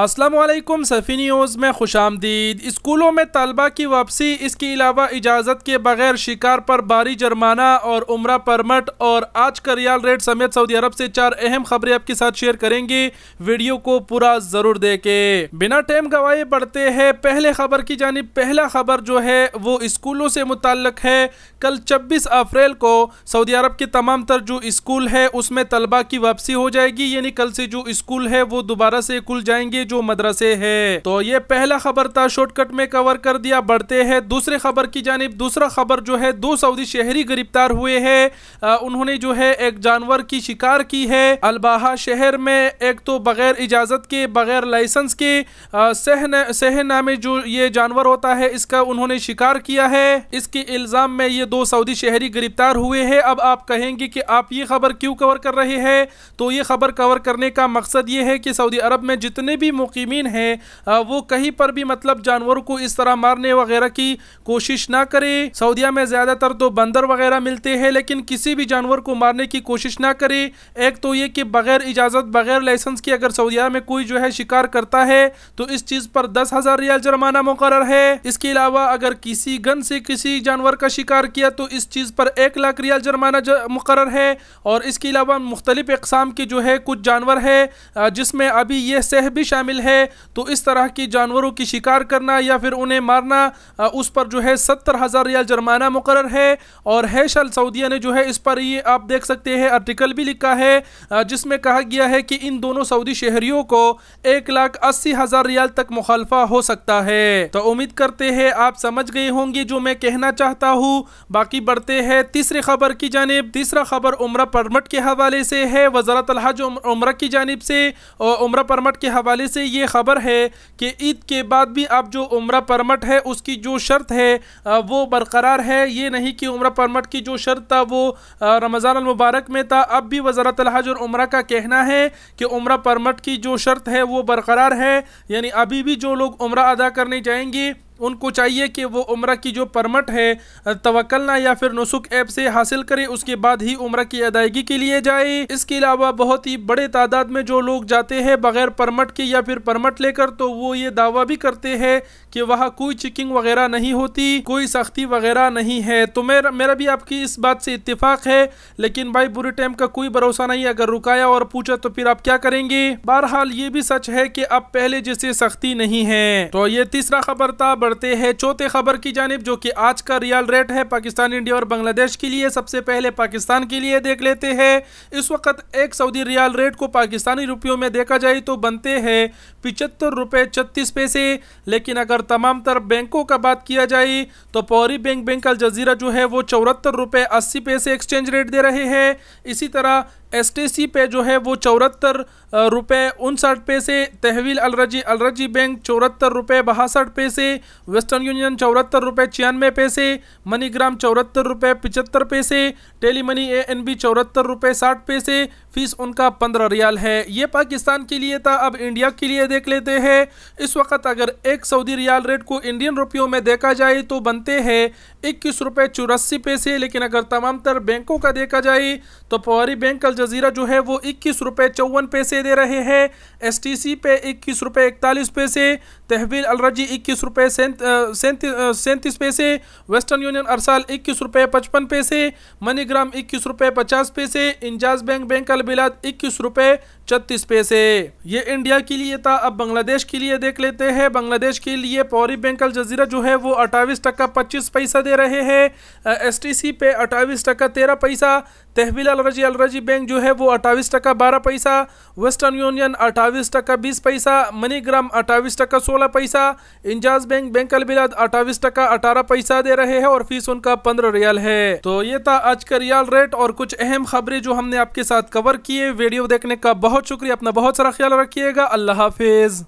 Aslam सफ़ी news में खुश आमदीद स्कूलों में तलबा की वापसी इसके अलावा इजाज़त के बगैर शिकार पर भारी जुर्माना और उम्र परमट और आज का रियाल रेट समेत सऊदी अरब से चार अहम खबरें आपके साथ शेयर करेंगे वीडियो को पूरा ज़रूर देखें बिना टाइम गवाए बढ़ते हैं पहले खबर की जानी पहला खबर जो है वो स्कूलों से मुतल है कल छब्बीस अप्रैल को सऊदी अरब के तमाम तर जो स्कूल है उसमें तलबा की वापसी हो जाएगी यानी कल से जो स्कूल है वो दोबारा से खुल जाएंगे जो मदरसे है तो ये पहला खबर था शॉर्टकट में कवर कर दिया बढ़ते हैं दूसरे खबर की जानब दूसरा खबर जो है दो सऊदी शहरी गिरफ्तार हुए हैं उन्होंने जो है एक जानवर की शिकार की है अलबाहा शहर में एक तो बगैर इजाजत के बगैर लाइसेंस के सहन सहना जो ये जानवर होता है इसका उन्होंने शिकार किया है इसके इल्जाम में ये दो सऊदी शहरी गिरफ्तार हुए हैं अब आप कहेंगे कि आप ये खबर क्यों कवर कर रहे हैं तो ये खबर कवर करने का मकसद ये है कि सऊदी अरब में जितने भी मुकीमिन हैं वो कहीं पर भी मतलब जानवरों को इस तरह मारने वगैरह की कोशिश ना करें सऊदिया में ज़्यादातर तो बंदर वगैरह मिलते हैं लेकिन किसी भी जानवर को मारने की कोशिश ना करें एक तो ये कि बगैर इजाज़त बगैर लाइसेंस की अगर सऊदिया में कोई जो है शिकार करता है तो इस चीज़ पर दस हज़ार रियाल जुर्माना मुकर है इसके अलावा अगर किसी गन से किसी जानवर का शिकार किया तो इस चीज़ पर एक लाख रियाल जुर्माना मुकर है और इसके अलावा मुख्तलिफ अकसाम के जो है कुछ जानवर है जिसमें अभी यह सह भी शामिल है तो इस तरह की जानवरों की शिकार करना या फिर उन्हें मारना उस पर जो है सत्तर हज़ार रियाल जुर्माना मुकर है और हैशल सऊदिया ने जो है इस पर ये आप देख सकते हैं आर्टिकल भी लिखा है जिसमें कहा गया है कि इन दोनों सऊदी शहरियों को एक लाख अस्सी हज़ार रियाल तक मुखालफा हो सकता है तो उम्मीद करते हैं आप समझ गए होंगे जो मैं कहना चाहता हूँ बाकी बढ़ते हैं तीसरी खबर की जानब तीसरा खबर उम्र परमट के हवाले से है वजारत हज उम्र की जानब से उम्र परमट के हवाले हवाले से ये खबर है कि ईद के बाद भी अब जो उम्र परमट है उसकी जो शर्त है वो बरकरार है ये नहीं कि उम्र परमट की जो शर्त था वो रमज़ान मुबारक में था अब भी वजारत लहाज और उम्र का कहना है कि उम्र परमट की जो शर्त है वो बरकरार है यानी अभी भी जो लोग उम्र अदा करने जाएंगे उनको चाहिए कि वो उम्र की जो परमट है तवक्लना या फिर नुसुक ऐप से हासिल करें उसके बाद ही उम्र की अदायगी के लिए जाए इसके अलावा बहुत ही बड़े तादाद में जो लोग जाते हैं बगैर परमट के या फिर परमट लेकर तो वो ये दावा भी करते हैं कि वहाँ कोई चेकिंग वगैरह नहीं होती कोई सख्ती वगैरह नहीं है तो मेरा मेरा भी आपकी इस बात से इतफाक़ है लेकिन भाई बुरे टाइम का कोई भरोसा नहीं अगर रुकाया और पूछा तो फिर आप क्या करेंगे बहरहाल ये भी सच है कि अब पहले जैसे सख्ती नहीं है तो ये तीसरा खबर था बढ़ते हैं चौथे खबर की जानब जो कि आज का रियल रेट है पाकिस्तान इंडिया और बांग्लादेश के लिए सबसे पहले पाकिस्तान के लिए देख लेते हैं इस वक्त एक सऊदी रियल रेट को पाकिस्तानी रुपयों में देखा जाए तो बनते हैं पिचहत्तर रुपये छत्तीस पैसे लेकिन अगर तमाम तर बैंकों का बात किया जाए तो पौरी बैंक बैंक अल जजीरा जो है वो चौहत्तर रुपये अस्सी पैसे एक्सचेंज रेट दे रहे हैं इसी तरह एस पे जो है वो चौहत्तर रुपये उनसठ पैसे तहवील अलरजी अलरजी बैंक चौहत्तर रुपये बासठ पैसे वेस्टर्न यूनियन चौहत्तर रुपये छियानवे पैसे मनीग्राम चौहत्तर रुपये पिचहत्तर पैसे tele money A N B चौहत्तर रुपये साठ पैसे फीस उनका पंद्रह रियाल है ये पाकिस्तान के लिए था अब इंडिया के लिए देख लेते हैं इस वक्त अगर एक सऊदी रियाल रेट को इंडियन रुपयों में देखा जाए तो बनते हैं इक्कीस रुपये चौरासी पैसे लेकिन अगर तमाम तर बैंकों का देखा जाए तो पवारी बैंक अल जजीरा जो है वो इक्कीस रुपये चौवन पैसे दे रहे हैं एस टी सी पे इक्कीस रुपये इकतालीस पैसे तहवील अलरजी इक्कीस रुपये सैंतीस पैसे वेस्टर्न यूनियन अरसाल इक्कीस रुपये पचपन पैसे मनीग्राम इक्कीस रुपये पचास पैसे इंजाज बैंक बैंक बिलाद इक्कीस रुपये छत्तीस पैसे ये इंडिया के लिए था अब बांग्लादेश के लिए देख लेते हैं बांग्लादेश के लिए पौरी बैंक अल जजीरा जो है वो अट्ठाईस टका पच्चीस पैसा दे रहे हैं एस टी सी पे अट्ठाईस टका तेरह पैसा तहवील अलरजी अलरजी बैंक जो है वो अट्ठाईस टका बारह पैसा वेस्टर्न यूनियन अट्ठाईस टका बीस पैसा मनीग्राम अट्ठाईस टका सोलह पैसा इंजाज बैंक बैंक अलबिलाद अट्ठाईस टका अठारह पैसा दे रहे हैं और फीस उनका पंद्रह रियाल है तो ये था आज का रियाल रेट और कुछ अहम खबरें जो हमने आपके साथ कवर किए वीडियो देखने का बहुत शुक्रिया अपना बहुत सारा ख्याल रखिएगा अल्लाह हाफिज